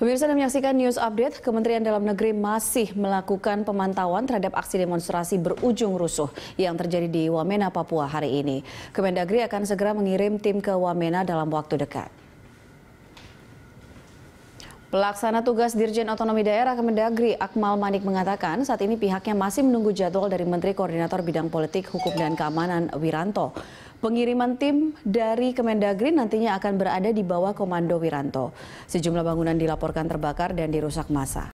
Pemirsa yang menyaksikan news update, Kementerian Dalam Negeri masih melakukan pemantauan terhadap aksi demonstrasi berujung rusuh yang terjadi di Wamena, Papua hari ini. Kemendagri akan segera mengirim tim ke Wamena dalam waktu dekat. Pelaksana tugas Dirjen Otonomi Daerah Kemendagri Akmal Manik mengatakan saat ini pihaknya masih menunggu jadwal dari Menteri Koordinator Bidang Politik, Hukum dan Keamanan Wiranto. Pengiriman tim dari Kemendagri nantinya akan berada di bawah Komando Wiranto. Sejumlah bangunan dilaporkan terbakar dan dirusak massa.